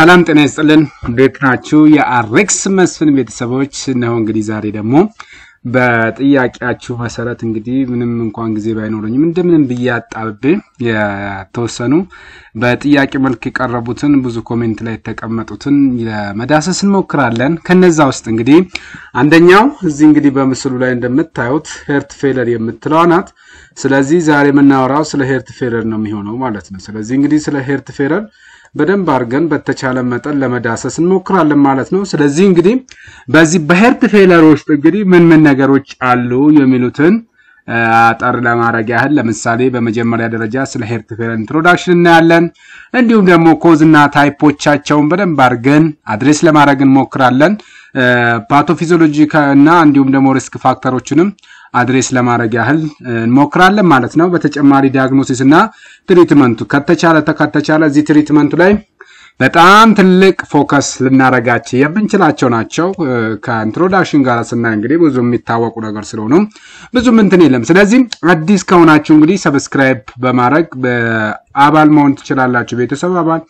ሰላም ጤና ይስጥልን። እንዴት ናችሁ? የአሬክስ መስፍን ቤተሰቦች ነው። እንግዲህ ዛሬ ደግሞ በጥያቄያችሁ መሰረት እንግዲህ ምንም እንኳን ጊዜ ባይኖረኝም እንደምንም ብዬ አጣብቤ የተወሰኑ በጥያቄ መልክ የቀረቡትን ብዙ ኮሜንት ላይ የተቀመጡትን ለመዳሰስ እንሞክራለን። ከነዛ ውስጥ እንግዲህ አንደኛው እዚህ እንግዲህ በምስሉ ላይ እንደምታዩት ሄርት ፌለር የምትለዋ ናት። ስለዚህ ዛሬ የምናወራው ስለ ሄርት ፌለር ነው የሚሆነው ማለት ነው። ስለዚህ እንግዲህ ስለ ሄርት ፌለር በደንብ አድርገን በተቻለ መጠን ለመዳሰስ እንሞክራለን ማለት ነው። ስለዚህ እንግዲህ በዚህ በሄርት ፌለር ውስጥ እንግዲህ ምን ምን ነገሮች አሉ የሚሉትን አጠር ለማድረግ ያህል ለምሳሌ በመጀመሪያ ደረጃ ስለ ሄርት ፌለር ኢንትሮዳክሽን እናያለን። እንዲሁም ደግሞ ኮዝና ታይፖቻቸውን በደንብ አድርገን አድሬስ ለማድረግ እንሞክራለን። ፓቶፊዚዮሎጂካ እና እንዲሁም ደግሞ ሪስክ ፋክተሮችንም አድሬስ ለማድረግ ያህል እንሞክራለን ማለት ነው። በተጨማሪ ዲያግኖሲስ እና ትሪትመንቱ ከተቻለ ተከተቻለ እዚህ ትሪትመንቱ ላይ በጣም ትልቅ ፎከስ ልናረጋቸው የምንችላቸው ናቸው። ከኢንትሮዳክሽን ጋር ስናይ እንግዲህ ብዙ የሚታወቁ ነገር ስለሆኑ ብዙ ምንትን የለም። ስለዚህ አዲስ ከሆናችሁ እንግዲህ ሰብስክራይብ በማድረግ አባል መሆን ትችላላችሁ። ቤተሰብ አባል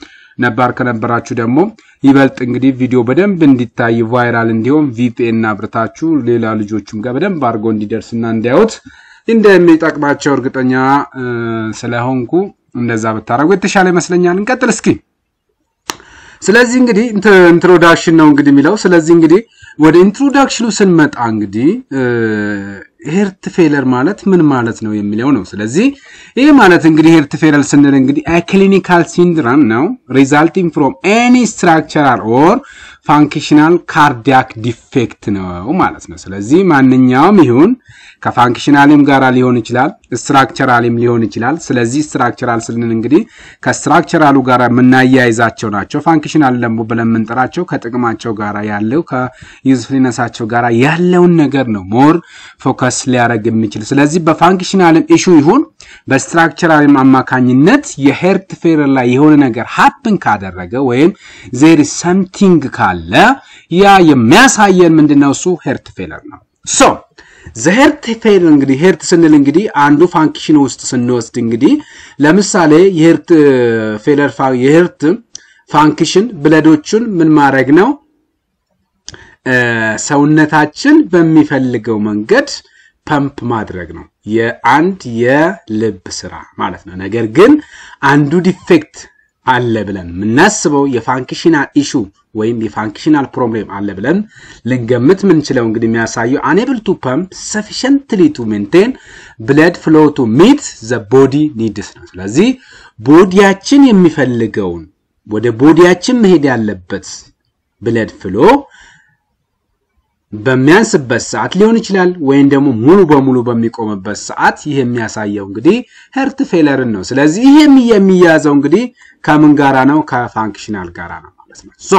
ነባር ከነበራችሁ ደግሞ ይበልጥ እንግዲህ ቪዲዮ በደንብ እንዲታይ ቫይራል እንዲሆን ቪፒኤን አብርታችሁ ሌላ ልጆችም ጋር በደንብ አድርገው እንዲደርስና እንዲያዩት እንደሚጠቅማቸው እርግጠኛ ስለሆንኩ እንደዛ ብታደረጉ የተሻለ ይመስለኛል። እንቀጥል እስኪ። ስለዚህ እንግዲህ ኢንትሮዳክሽን ነው እንግዲህ የሚለው። ስለዚህ እንግዲህ ወደ ኢንትሮዳክሽኑ ስንመጣ እንግዲህ ሄርት ፌለር ማለት ምን ማለት ነው የሚለው ነው። ስለዚህ ይህ ማለት እንግዲህ ሄርት ፌለር ስንል እንግዲህ ክሊኒካል ሲንድራም ነው ሪዛልቲንግ ፍሮም ኤኒ ስትራክቸራል ኦር ፋንክሽናል ካርዲያክ ዲፌክት ነው ማለት ነው። ስለዚህ ማንኛውም ይሁን ከፋንክሽናልም ጋር ሊሆን ይችላል፣ ስትራክቸራልም ሊሆን ይችላል። ስለዚህ ስትራክቸራል ስንል እንግዲህ ከስትራክቸራሉ ጋር የምናያይዛቸው ናቸው። ፋንክሽናል ደግሞ ብለን የምንጠራቸው ከጥቅማቸው ጋር ያለው ከዩዝፍሊነሳቸው ጋር ያለውን ነገር ነው ሞር ፎከስ ሊያደርግ የሚችል ስለዚህ በፋንክሽናልም ኢሹ ይሁን በስትራክቸራል አማካኝነት የሄርት ፌር ላይ የሆነ ነገር ሀፕን ካደረገ ወይም ዜር ሰምቲንግ ካለ ያ የሚያሳየን ምንድነው? እሱ ሄርት ፌለር ነው። ሶ ዘሄርት ፌል እንግዲህ ሄርት ስንል እንግዲህ አንዱ ፋንክሽን ውስጥ ስንወስድ እንግዲህ ለምሳሌ የሄርት ፌለር የሄርት ፋንክሽን ብለዶቹን ምን ማድረግ ነው ሰውነታችን በሚፈልገው መንገድ ፐምፕ ማድረግ ነው የአንድ የልብ ስራ ማለት ነው። ነገር ግን አንዱ ዲፌክት አለ ብለን የምናስበው የፋንክሽናል ኢሹ ወይም የፋንክሽናል ፕሮብሌም አለ ብለን ልንገምት ምንችለው እንግዲህ የሚያሳየው አኔብል ቱ ፐምፕ ሰፊሽንትሊ ቱ ሜንቴን ብለድ ፍሎ ቱ ሚት ዘ ቦዲ ኒድስ ነው። ስለዚህ ቦዲያችን የሚፈልገውን ወደ ቦዲያችን መሄድ ያለበት ብለድ ፍሎ በሚያንስበት ሰዓት ሊሆን ይችላል ወይም ደግሞ ሙሉ በሙሉ በሚቆምበት ሰዓት ይህ የሚያሳየው እንግዲህ ሄርት ፌለርን ነው። ስለዚህ ይህ የሚያያዘው እንግዲህ ከምን ጋራ ነው? ከፋንክሽናል ጋራ ነው። ሶ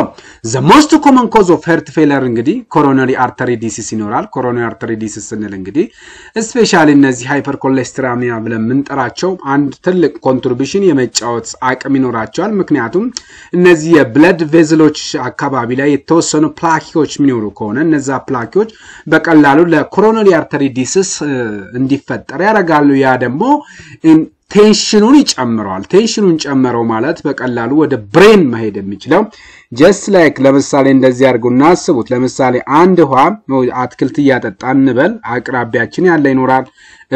ዘ ሞስት ኮመን ኮዝ ኦፍ ሄርት ፌለር እንግዲህ ኮሮነሪ አርተሪ ዲሲስ ይኖራል። ኮሮነሪ አርተሪ ዲሲስ ስንል እንግዲህ ስፔሻሊ እነዚህ ሃይፐር ኮሌስትራሚያ ብለን የምንጠራቸው አንድ ትልቅ ኮንትሪቢሽን የመጫወት አቅም ይኖራቸዋል። ምክንያቱም እነዚህ የብለድ ቬዝሎች አካባቢ ላይ የተወሰኑ ፕላኪዎች የሚኖሩ ከሆነ እነዛ ፕላኪዎች በቀላሉ ለኮሮነሪ አርተሪ ዲሲስ እንዲፈጠር ያደርጋሉ። ያ ደግሞ ቴንሽኑን ይጨምረዋል። ቴንሽኑን ጨመረው ማለት በቀላሉ ወደ ብሬን መሄድ የሚችለው ጀስት ላይክ ለምሳሌ እንደዚህ አድርገው እናስቡት። ለምሳሌ አንድ ውሃ አትክልት እያጠጣ እንበል። አቅራቢያችን ያለ ይኖራል፣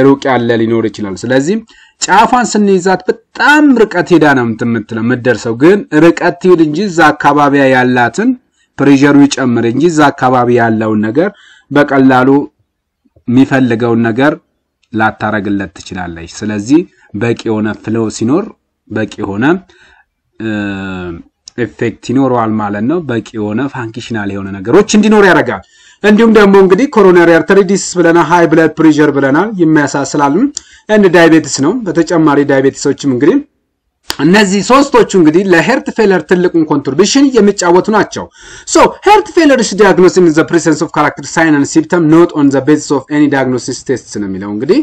ሩቅ ያለ ሊኖር ይችላል። ስለዚህ ጫፏን ስንይዛት በጣም ርቀት ሄዳ ነው የምትምትለው የምትደርሰው። ግን ርቀት ትሂድ እንጂ እዛ አካባቢ ያላትን ፕሬሸሩ ይጨምር እንጂ እዛ አካባቢ ያለውን ነገር በቀላሉ የሚፈልገውን ነገር ላታረግለት ትችላለች። ስለዚህ በቂ የሆነ ፍለው ሲኖር በቂ የሆነ ኤፌክት ይኖረዋል ማለት ነው። በቂ የሆነ ፋንክሽናል የሆነ ነገሮች እንዲኖር ያደርጋል። እንዲሁም ደግሞ እንግዲህ ኮሮናሪ አርተሪዲስ ዲስ ብለናል፣ ሃይ ብለድ ፕሬሸር ብለናል፣ ይመሳሰላል። እንድ ዳይቤትስ ነው። በተጨማሪ ዳይቤትሶችም እንግዲህ እነዚህ ሶስቶቹ እንግዲህ ለሄርት ፌለር ትልቁን ኮንትሪቢሽን የሚጫወቱ ናቸው። ሶ ሄርት ፌለር ኢስ ዲያግኖስ ኢን ዘ ፕሬዘንስ ኦፍ ካራክተር ሳይን ኤንድ ሲምፕተም ኖት ኦን ዘ ቤዝስ ኦፍ ኤኒ ዲያግኖሲስ ቴስት ነው የሚለው እንግዲህ።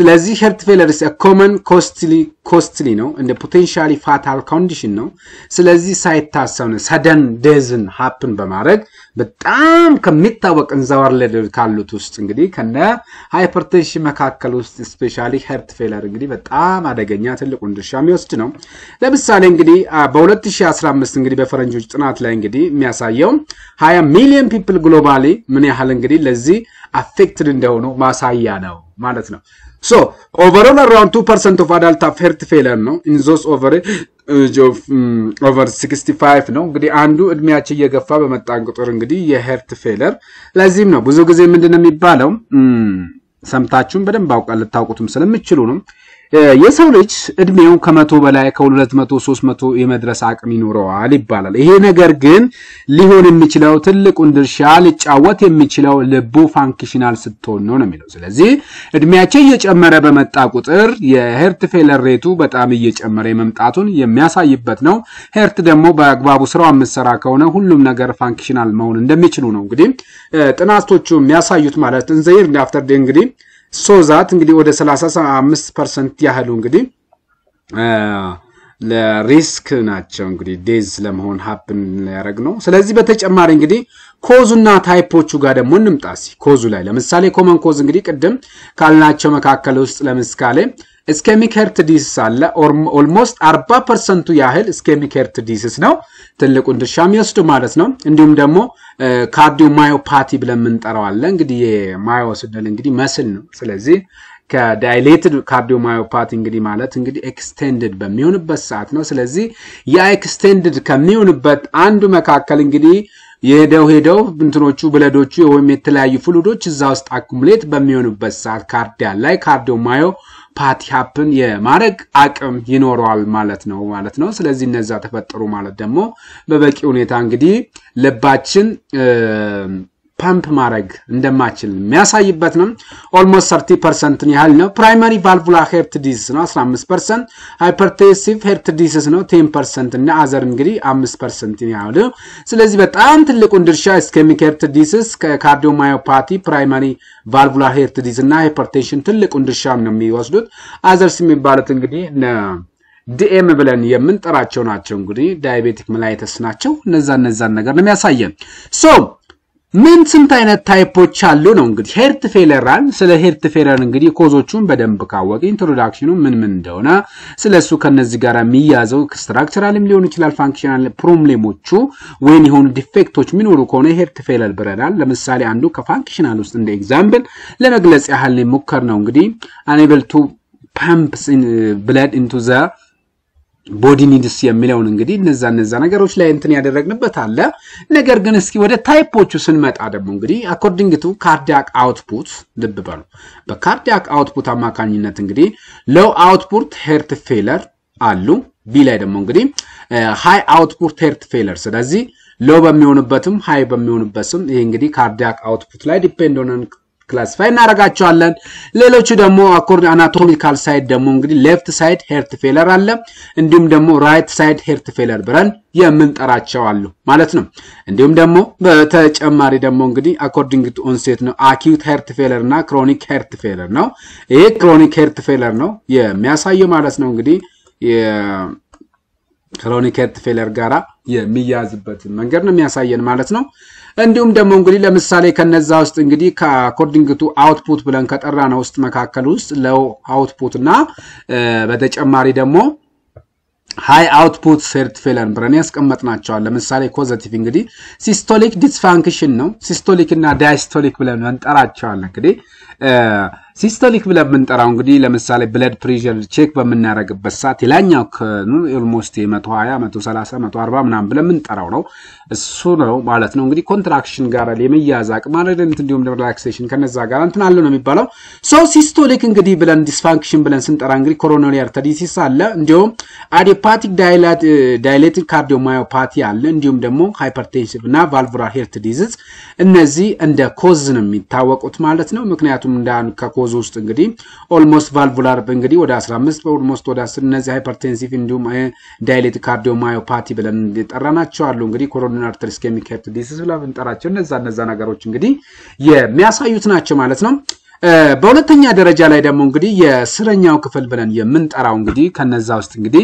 ስለዚህ ሄርት ፌለር ኢስ ኮመን ኮስትሊ ኮስትሊ ነው እንደ ፖቴንሻሊ ፋታል ኮንዲሽን ነው። ስለዚህ ሳይታሰብ ነው ሰደን ዴዝን ሀፕን በማድረግ በጣም ከሚታወቅ እንዘዋርለድ ካሉት ውስጥ እንግዲህ ከነ ሃይፐርቴንሽን መካከል ውስጥ ስፔሻሊ ሄርት ፌለር እንግዲህ በጣም አደገኛ ትልቁን ድርሻ የሚወስድ ነው። ለምሳሌ እንግዲህ በ2015 እንግዲህ በፈረንጆች ጥናት ላይ እንግዲህ የሚያሳየው 20 ሚሊዮን ፒፕል ግሎባሊ ምን ያህል እንግዲህ ለዚህ አፌክትድ እንደሆኑ ማሳያ ነው ማለት ነው። ሶ ኦቨሮል አራውንድ ቱ ፐርሰንት ኦፍ አዳልት ሄርት ፌለር ነው ኢንዞስ ኦቨር ኦቨር 65 ነው እንግዲህ አንዱ እድሜያቸው እየገፋ በመጣን ቁጥር እንግዲህ የሄርት ፌለር። ለዚህም ነው ብዙ ጊዜ ምንድን ነው የሚባለው ሰምታችሁም በደንብ አውቃ ልታውቁትም ስለምችሉ ነው የሰው ልጅ እድሜው ከመቶ በላይ ከሁለት መቶ ሶስት መቶ የመድረስ አቅም ይኖረዋል ይባላል። ይሄ ነገር ግን ሊሆን የሚችለው ትልቁን ድርሻ ሊጫወት የሚችለው ልቡ ፋንክሽናል ስትሆን ነው ነው የሚለው። ስለዚህ እድሜያቸው እየጨመረ በመጣ ቁጥር የሄርት ፌለር ሬቱ በጣም እየጨመረ የመምጣቱን የሚያሳይበት ነው። ሄርት ደግሞ በአግባቡ ስራው የምትሰራ ከሆነ ሁሉም ነገር ፋንክሽናል መሆን እንደሚችሉ ነው እንግዲህ ጥናቶቹ የሚያሳዩት ማለት እንዘይር እንደ እንግዲህ ሶዛት እንግዲህ ወደ 35 ፐርሰንት ያህሉ እንግዲህ ለሪስክ ናቸው እንግዲህ ዴዝ ለመሆን ሀፕን ያደረግ ነው። ስለዚህ በተጨማሪ እንግዲህ ኮዙና ታይፖቹ ጋር ደግሞ እንምጣ። ሲ ኮዙ ላይ ለምሳሌ ኮመን ኮዝ እንግዲህ ቅድም ካልናቸው መካከል ውስጥ ለምሳሌ ስኬሚክ ሄርት ዲስስ አለ። ኦልሞስት 40 ፐርሰንቱ ያህል ስኬሚክ ሄርት ዲስስ ነው ትልቁን ድርሻ የሚወስዱ ማለት ነው። እንዲሁም ደግሞ ካርዲዮ ማዮፓቲ ብለን የምንጠራው አለ። እንግዲህ የማዮ ስንል እንግዲህ መስል ነው። ስለዚህ ከዳይሌትድ ካርዲዮ ማዮፓቲ እንግዲህ ማለት እንግዲህ ኤክስቴንድድ በሚሆንበት ሰዓት ነው። ስለዚህ ያ ኤክስቴንድድ ከሚሆንበት አንዱ መካከል እንግዲህ የሄደው ሄደው እንትኖቹ ብለዶቹ ወይም የተለያዩ ፍሉዶች እዛ ውስጥ አኩሙሌት በሚሆኑበት ሰዓት ካርዲያ ላይ ካርዲዮ ማዮ ፓቲ ሀፕን የማድረግ አቅም ይኖረዋል ማለት ነው ማለት ነው። ስለዚህ እነዛ ተፈጠሩ ማለት ደግሞ በበቂ ሁኔታ እንግዲህ ልባችን ፓምፕ ማድረግ እንደማችል የሚያሳይበት ነው። ኦልሞስት 30 ፐርሰንትን ያህል ነው። ፕራይማሪ ቫልቡላ ሄርት ዲዚስ ነው 15 ፐርሰንት፣ ሃይፐርቴሲቭ ሄርት ዲዚስ ነው 10 ፐርሰንት እና አዘር እንግዲህ 5 ፐርሰንትን ያህል። ስለዚህ በጣም ትልቁን ድርሻ ስኬሚክ ሄርት ዲዚስ፣ ከካርዲዮማዮፓቲ ፕራይማሪ ቫልቡላ ሄርት ዲዚስ እና ሃይፐርቴንሽን ትልቁን ድርሻ ነው የሚወስዱት። አዘርስ የሚባሉት እንግዲህ ዲኤም ብለን የምንጠራቸው ናቸው። እንግዲህ ዳያቤቲክ መላይተስ ናቸው። እነዛ እነዛን ነገር ነው የሚያሳየን ሶ ምን ስንት አይነት ታይፖች አሉ ነው እንግዲህ ሄርት ፌለራን ስለ ሄርት ፌለር እንግዲህ ኮዞቹን በደንብ ካወቅ ኢንትሮዳክሽኑ ምን ምን እንደሆነ ስለ እሱ ከነዚህ ጋር የሚያዘው ስትራክቸራልም ሊሆን ይችላል ፋንክሽናል ፕሮብሌሞቹ ወይን የሆኑ ዲፌክቶች የሚኖሩ ከሆነ ሄርት ፌለር ብረናል ለምሳሌ አንዱ ከፋንክሽናል ውስጥ እንደ ኤግዛምፕል ለመግለጽ ያህል ሞከር ነው እንግዲህ አንብል ቱ ፓምፕስ ብለድ ኢንቱ ዘ ቦዲ ኒድስ የሚለውን እንግዲህ እነዛ እነዛ ነገሮች ላይ እንትን ያደረግንበት አለ። ነገር ግን እስኪ ወደ ታይፖቹ ስንመጣ ደግሞ እንግዲህ አኮርዲንግ ቱ ካርዲያክ አውትፑት ልብ በሉ። በካርዲያክ አውትፑት አማካኝነት እንግዲህ ሎው አውትፑት ሄርት ፌለር አሉ። ቢ ላይ ደግሞ እንግዲህ ሃይ አውትፑት ሄርት ፌለር። ስለዚህ ሎው በሚሆንበትም ሃይ በሚሆንበትም ይሄ እንግዲህ ካርዲያክ አውትፑት ላይ ዲፔንድ ሆነን ክላሲፋይ እናደርጋቸዋለን። ሌሎቹ ደግሞ አኮርድ አናቶሚካል ሳይድ ደግሞ እንግዲህ ሌፍት ሳይድ ሄርት ፌለር አለ፣ እንዲሁም ደግሞ ራይት ሳይድ ሄርት ፌለር ብለን የምንጠራቸው አሉ ማለት ነው። እንዲሁም ደግሞ በተጨማሪ ደግሞ እንግዲህ አኮርዲንግ ቱ ኦንሴት ነው አኪዩት ሄርት ፌለር እና ክሮኒክ ሄርት ፌለር ነው። ይሄ ክሮኒክ ሄርት ፌለር ነው የሚያሳየው ማለት ነው እንግዲህ የክሮኒክ ሄርት ፌለር ጋራ የሚያዝበትን መንገድ ነው የሚያሳየን ማለት ነው። እንዲሁም ደግሞ እንግዲህ ለምሳሌ ከነዛ ውስጥ እንግዲህ ከአኮርዲንግ ቱ አውትፑት ብለን ከጠራ ነው ውስጥ መካከል ውስጥ ለው አውትፑት እና በተጨማሪ ደግሞ ሃይ አውትፑት ሴርት ፌለን ብረን ያስቀመጥናቸዋል። ለምሳሌ ኮዘቲቭ እንግዲህ ሲስቶሊክ ዲስፋንክሽን ነው። ሲስቶሊክ እና ዳያስቶሊክ ብለን እንጠራቸዋለን እንግዲህ ሲስተሊክ ብለን የምንጠራው እንግዲህ ለምሳሌ ብለድ ፕሬሸር ቼክ በምናደርግበት ሰዓት የላኛው ኦልሞስት መቶ ሀያ መቶ ሰላሳ መቶ አርባ ምናምን ብለን የምንጠራው ነው እሱ ነው ማለት ነው። እንግዲህ ኮንትራክሽን ጋር የመያዝ አቅም አለደንት እንዲሁም ሪላክሴሽን ከነዛ ጋር እንትን አለ ነው የሚባለው። ሶ ሲስቶሊክ እንግዲህ ብለን ዲስፋንክሽን ብለን ስንጠራ እንግዲህ ኮሮናሪ አርተሪሲስ አለ፣ እንዲሁም አዲፓቲክ ዳይሌቲክ ካርዲዮማዮፓቲ አለ፣ እንዲሁም ደግሞ ሃይፐርቴንሽን እና ቫልቮላር ሄርት ዲዚዝ እነዚህ እንደ ኮዝ ነው የሚታወቁት ማለት ነው። ምክንያቱም እንዳን ከኮ ዶዝ ውስጥ እንግዲህ ኦልሞስት ቫልቩላር እንግዲህ ወደ 15 በኦልሞስት ወደ 10 እነዚህ ሃይፐርቴንሲቭ እንዲሁም ዳይሌት ካርዲዮማዮፓቲ ብለን እንጠራናቸው አሉ። እንግዲህ ኮሮና አርተር ስኬሚክ ሄርት ዲሲዝ ብላ ብንጠራቸው እነዛ እነዛ ነገሮች እንግዲህ የሚያሳዩት ናቸው ማለት ነው። በሁለተኛ ደረጃ ላይ ደግሞ እንግዲህ የስረኛው ክፍል ብለን የምንጠራው እንግዲህ ከነዛ ውስጥ እንግዲህ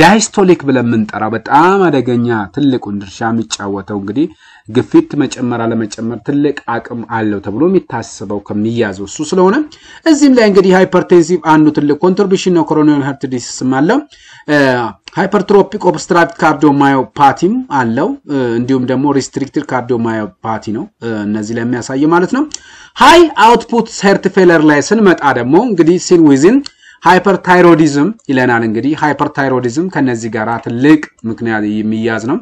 ዳይስቶሊክ ብለን የምንጠራው በጣም አደገኛ ትልቁን ድርሻ የሚጫወተው እንግዲህ ግፊት መጨመር አለመጨመር ትልቅ አቅም አለው ተብሎ የሚታሰበው ከሚያዘው እሱ ስለሆነ እዚህም ላይ እንግዲህ ሃይፐርቴንሲቭ አንዱ ትልቅ ኮንትሪቢሽን ነው። ኮሮኒዮን ሀርት ዲሲስም አለው። ሃይፐርትሮፒክ ኦብስትራክት ካርዲዮማዮፓቲም አለው። እንዲሁም ደግሞ ሪስትሪክትድ ካርዲዮማዮፓቲ ነው። እነዚህ ላይ የሚያሳየ ማለት ነው። ሃይ አውትፑት ሄርት ፌለር ላይ ስንመጣ ደግሞ እንግዲህ ሲንዊዝን ሃይፐርታይሮዲዝም ይለናል። እንግዲህ ሃይፐርታይሮዲዝም ከነዚህ ጋር ትልቅ ምክንያት የሚያዝ ነው።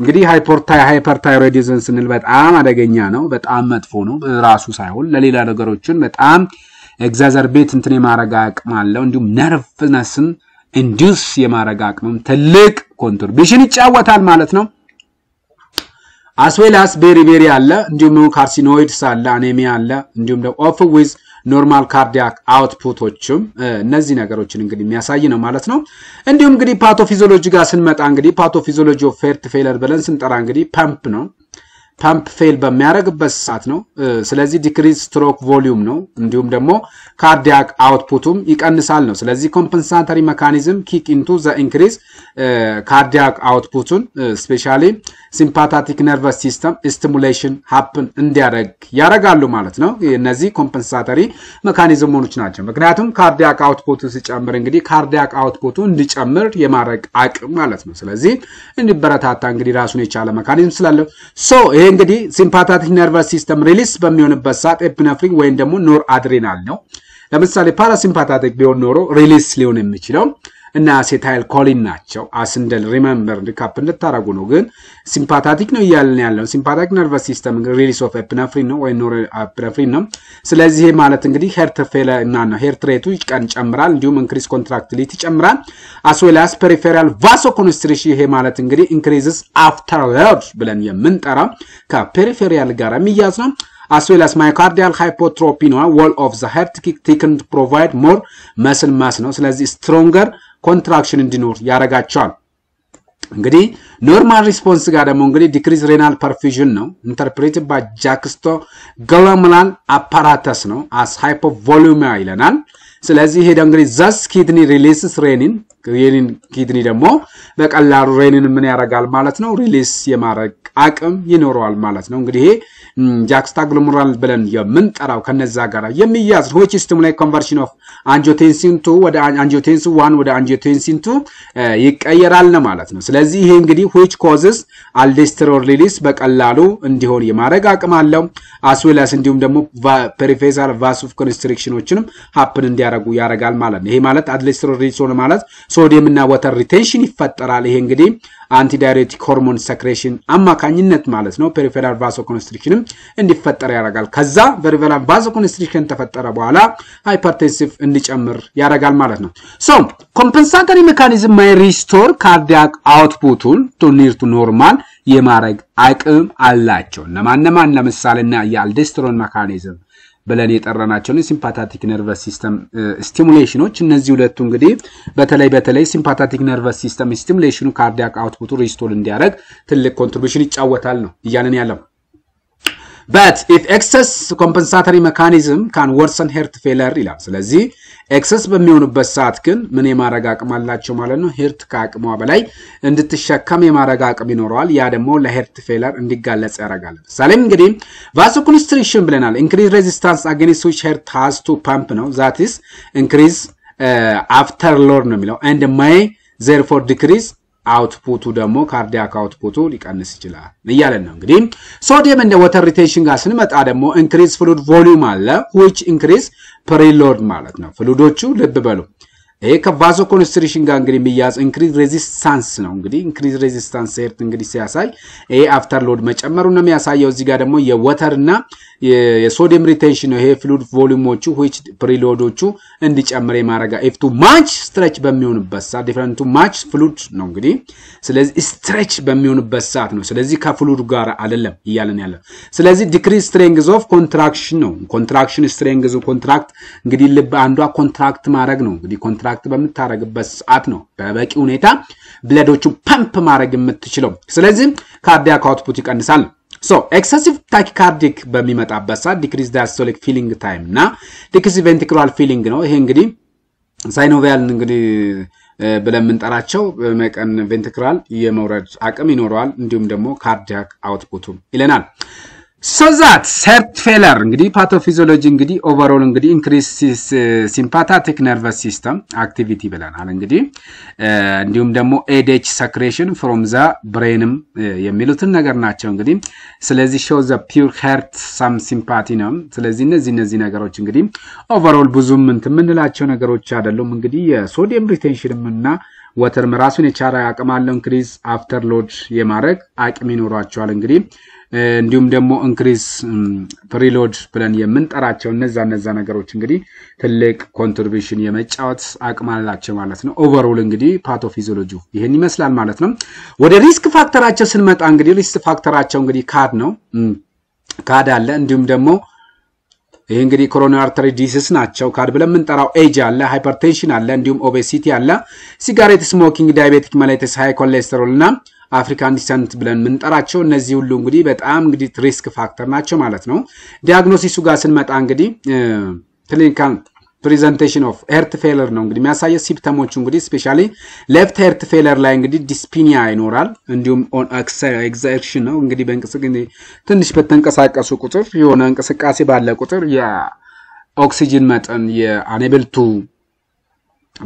እንግዲህ ሃይፐርታይሮዲዝም ስንል በጣም አደገኛ ነው፣ በጣም መጥፎ ነው። ራሱ ሳይሆን ለሌላ ነገሮችን በጣም ኤግዛዘርቤት እንትን የማረግ አቅም አለው። እንዲሁም ነርቭነስን ኢንዲዩስ የማረግ አቅምም ትልቅ ኮንትሪቢሽን ይጫወታል ማለት ነው። አስዌላስ ቤሪ ቤሪ አለ፣ እንዲሁም ካርሲኖይድስ አለ፣ አኔሚያ አለ፣ እንዲሁም ኦፍ ዊዝ ኖርማል ካርዲያክ አውትፑቶችም እነዚህ ነገሮችን እንግዲህ የሚያሳይ ነው ማለት ነው። እንዲሁም እንግዲህ ፓቶፊዚዮሎጂ ጋር ስንመጣ እንግዲህ ፓቶፊዚዮሎጂ ኦፍ ሄርት ፌለር ብለን ስንጠራ እንግዲህ ፐምፕ ነው ፐምፕ ፌል በሚያደርግበት ሰዓት ነው። ስለዚህ ዲክሪዝ ስትሮክ ቮሊዩም ነው። እንዲሁም ደግሞ ካርዲያክ አውትፑቱም ይቀንሳል ነው። ስለዚህ ኮምፐንሳተሪ መካኒዝም ኪክ ኢንቱ ዘ ኢንክሪዝ ካርዲያክ አውትፑቱን ስፔሻሊ ሲምፓታቲክ ነርቨስ ሲስተም ስቲሙሌሽን ሀፕን እንዲያደርግ ያደርጋሉ ማለት ነው። እነዚህ ኮምፐንሳተሪ መካኒዝሞች ናቸው። ምክንያቱም ካርዲያክ አውትፑቱ ሲጨምር እንግዲህ ካርዲያክ አውትፑቱ እንዲጨምር የማድረግ አቅም ማለት ነው። ስለዚህ እንዲበረታታ እንግዲህ ራሱን የቻለ መካኒዝም ስላለው ሶ ይሄ እንግዲህ ሲምፓታቲክ ነርቨስ ሲስተም ሪሊስ በሚሆንበት ሰዓት ኤፒነፍሪን ወይም ደግሞ ኖር አድሬናል ነው። ለምሳሌ ፓራሲምፓታቲክ ቢሆን ኖሮ ሪሊስ ሊሆን የሚችለው እና ሴታይል ኮሊን ናቸው። አስንደል ሪመምበር ሪካፕ እንድታረጉ ነው። ግን ሲምፓታቲክ ነው እያለን ያለው ሲምፓታቲክ ነርቨስ ሲስተም ሪሊስ ኦፍ ኤፕነፍሪን ነው ወይም ኖር ኤፕነፍሪን ነው። ስለዚህ ማለት እንግዲህ ሄርት ፌለ እና ነው ሄርት ሬቱ ቀን ጨምራል፣ እንዲሁም ኢንክሪስ ኮንትራክቲሊቲ ጨምራል። አስዌላስ ፔሪፌራል ቫሶ ኮንስትሪክሽን ይሄ ማለት እንግዲህ ኢንክሪዝስ አፍተር ሎድ ብለን የምንጠራው ከፔሪፌሪያል ጋር የሚያዝ ነው። as well as myocardial hypertrophy ነው wall of the heart thickened provide more muscle mass ነው ስለዚህ stronger ኮንትራክሽን እንዲኖር ያደርጋቸዋል። እንግዲህ ኖርማል ሪስፖንስ ጋር ደግሞ እንግዲህ ዲክሪዝ ሬናል ፐርፊዥን ነው ኢንተርፕሬት ባይ ጃክስቶ ገሎሜሩላር አፓራተስ ነው አስ ሃይፖቮሉሚያ ይለናል። ስለዚህ ይሄ እንግዲህ ዘስ ኪድኒ ሪሊስስ ሬኒን ሬኒን ኪድኒ ደግሞ በቀላሉ ሬኒን ምን ያደርጋል ማለት ነው ሪሊስ የማድረግ አቅም ይኖረዋል ማለት ነው። እንግዲህ ጃክስታ ግሎሙራል ብለን የምንጠራው ከነዛ ጋር የሚያዝ ሆች ስቲሙላይ ኮንቨርሽን ኦፍ አንጂዮቴንሲን ቱ ወደ አንጂዮቴንሲን ዋን ወደ አንጂዮቴንሲን ቱ ይቀየራል ነው ማለት ነው። ስለዚህ ይሄ እንግዲህ ሆች ኮዝስ አልዴስትሮል ሪሊስ በቀላሉ እንዲሆን የማድረግ አቅም አለው። አስዌላስ እንዲሁም ደግሞ ፔሪፌዛል ቫሱፍ ኮንስትሪክሽኖችንም ሀፕን እንዲያ እንዲያረጉ ያረጋል ማለት ነው። ይሄ ማለት አትሌስትሮሊሶን ማለት ሶዲየም ሶዲየምና ወተር ሪቴንሽን ይፈጠራል። ይሄ እንግዲህ አንቲዳይሬቲክ ሆርሞን ሰክሬሽን አማካኝነት ማለት ነው። ፔሪፌራል ቫሶ ኮንስትሪክሽንም እንዲፈጠር ያረጋል። ከዛ ፔሪፌራል ቫሶ ኮንስትሪክሽን ተፈጠረ በኋላ ሃይፐርቴንሲቭ እንዲጨምር ያረጋል ማለት ነው። ሶ ኮምፐንሳተሪ ሜካኒዝም ማይ ሪስቶር ካርዲያክ አውትፑቱን ቱ ኒር ቱ ኖርማል የማድረግ አቅም አላቸው። እነማን እነማን? ለምሳሌ እና የአልዴስትሮን ሜካኒዝም ብለን የጠራናቸውን የሲምፓታቲክ ነርቨስ ሲስተም ስቲሙሌሽኖች እነዚህ ሁለቱ እንግዲህ በተለይ በተለይ ሲምፓታቲክ ነርቨስ ሲስተም ስቲሙሌሽኑ ካርዲያክ አውትፑቱ ሪስቶል እንዲያደረግ ትልቅ ኮንትሪቢሽን ይጫወታል ነው እያለን ያለው። በት ኢፍ ኤክሰስ ኮምፐንሳተሪ ሜካኒዝም ካን ወርሰን ሄርት ፌለር ይላል። ስለዚህ ኤክሰስ በሚሆኑበት ሰዓት ግን ምን የማድረግ አቅም አላቸው ማለት ነው። ሄርት ከአቅሟ በላይ እንድትሸከም የማድረግ አቅም ይኖረዋል። ያ ደግሞ ለሄርት ፌለር እንዲጋለጽ ያደርጋል። ምሳሌም እንግዲህ ቫሶኮንስትሪክሽን ብለናል። ኢንክሪዝ ሬዚስታንስ አገኒስት ዊች ሄርት ሃዝ ቱ ፓምፕ ነው ዛት ኢዝ ኢንክሪዝ አፍተር ሎድ ነው የሚለው ኤንድ ማይ ዜርፎር ዲክሪዝ አውትፑቱ ደግሞ ካርዲያክ አውትፑቱ ሊቀንስ ይችላል እያለን ነው። እንግዲህ ሶዲየም እንደ ወተር ሪቴንሽን ጋር ስንመጣ ደግሞ ኢንክሪዝ ፍሉድ ቮሊዩም አለ ዊች ኢንክሪዝ ፕሪሎድ ማለት ነው። ፍሉዶቹ ልብ በሉ ይሄ ከቫዞ ኮንስትሪሽን ጋር እንግዲህ የሚያዝ ኢንክሪዝ ሬዚስታንስ ነው። እንግዲህ ኢንክሪዝ ሬዚስታንስ ሄርት እንግዲህ ሲያሳይ ይሄ አፍተር ሎድ መጨመሩ ነው የሚያሳየው። እዚህ ጋር ደግሞ የወተርና የሶዲየም ሪቴንሽን ይሄ ፍሉድ ቮሊሞቹ ዊች ፕሪሎዶቹ እንዲጨምር የማረጋ ቱ ማች ስትሬች በሚሆንበት ሰዓት ዲፈረንቱ ማች ፍሉድ ነው እንግዲህ። ስለዚህ ስትሬች በሚሆንበት ሰዓት ነው። ስለዚህ ከፍሉድ ጋር አይደለም እያለን ያለ ስለዚህ ዲክሪስ ስትሬንግዝ ኦፍ ኮንትራክሽን ነው። ኮንትራክሽን ስትሬንግዝ ኮንትራክት እንግዲህ ልብ አንዷ ኮንትራክት ማድረግ ነው። እንግዲህ ኮንትራክት በምታረግበት ሰዓት ነው በበቂ ሁኔታ ብለዶቹ ፐምፕ ማድረግ የምትችለው። ስለዚህ ካርዲያክ አውትፑት ይቀንሳል። ሶ ኤክሰሲቭ ታኪካርዲክ በሚመጣበት ሰዓት ዲክሪዝ ዳያስቶሊክ ፊሊንግ ታይም እና ዲክሪዝ ቬንትሪኩላር ፊሊንግ ነው። ይሄ እንግዲህ ሳይኖቪያል እንግዲህ ብለን የምንጠራቸው በመቀን ቬንትሪኩላር የመውረድ አቅም ይኖረዋል። እንዲሁም ደግሞ ካርዲያክ አውትፑቱ ይለናል። ሶዛት ሰርት ፌለር እንግዲህ ፓቶፊዚዮሎጂ እንግዲህ ኦቨሮል እንግዲህ ኢንክሪስ ሲምፓታቲክ ነርቨስ ሲስተም አክቲቪቲ ብለናል። እንግዲህ uh, እንዲሁም ደግሞ ኤዴች ሰክሬሽን ፍሮም ዘ ብሬንም የሚሉትን ነገር ናቸው። እንግዲህ ስለዚህ ሾው ዘ ፒውር ሄርት ሳም ሲምፓቲ ነው። ስለዚህ እነዚህ እነዚህ ነገሮች እንግዲህ ኦቨርኦል ብዙም እንትን የምንላቸው ነገሮች አይደሉም። እንግዲህ የሶዲየም ሪቴንሽንም እና ወተርም ራሱን የቻለ አቅም አለው። ኢንክሪዝ አፍተር ሎድ የማድረግ አቅም ይኖሯቸዋል እንግዲህ እንዲሁም ደግሞ ኢንክሪዝ ፕሪሎድ ብለን የምንጠራቸው እነዛ እነዛ ነገሮች እንግዲህ ትልቅ ኮንትሪቢሽን የመጫወት አቅም አላቸው ማለት ነው። ኦቨርኦል እንግዲህ ፓቶፊዚዮሎጂ ይህን ይመስላል ማለት ነው። ወደ ሪስክ ፋክተራቸው ስንመጣ እንግዲህ ሪስክ ፋክተራቸው እንግዲህ ካድ ነው፣ ካድ አለ። እንዲሁም ደግሞ ይህ እንግዲህ ኮሮና አርተሪ ዲስስ ናቸው። ካድ ብለን የምንጠራው ኤጅ አለ፣ ሃይፐርቴንሽን አለ፣ እንዲሁም ኦቤሲቲ አለ፣ ሲጋሬት ስሞኪንግ፣ ዳይቤቲክ መላይተስ፣ ሃይ ኮሌስተሮል እና አፍሪካን ዲሰንት ብለን የምንጠራቸው እነዚህ ሁሉ እንግዲህ በጣም እንግዲህ ሪስክ ፋክተር ናቸው ማለት ነው። ዲያግኖሲሱ ጋር ስንመጣ እንግዲህ ክሊኒካል ፕሬዘንቴሽን ኦፍ ኤርት ፌለር ነው እንግዲህ የሚያሳየው ሲፕተሞቹ እንግዲህ ስፔሻሊ ሌፍት ኤርት ፌለር ላይ እንግዲህ ዲስፒኒያ ይኖራል። እንዲሁም ኦን ኤግዘርሽን ነው እንግዲህ በእንቅስቃሴ ትንሽ በተንቀሳቀሱ ቁጥር የሆነ እንቅስቃሴ ባለ ቁጥር የኦክሲጅን መጠን የአኔብል ቱ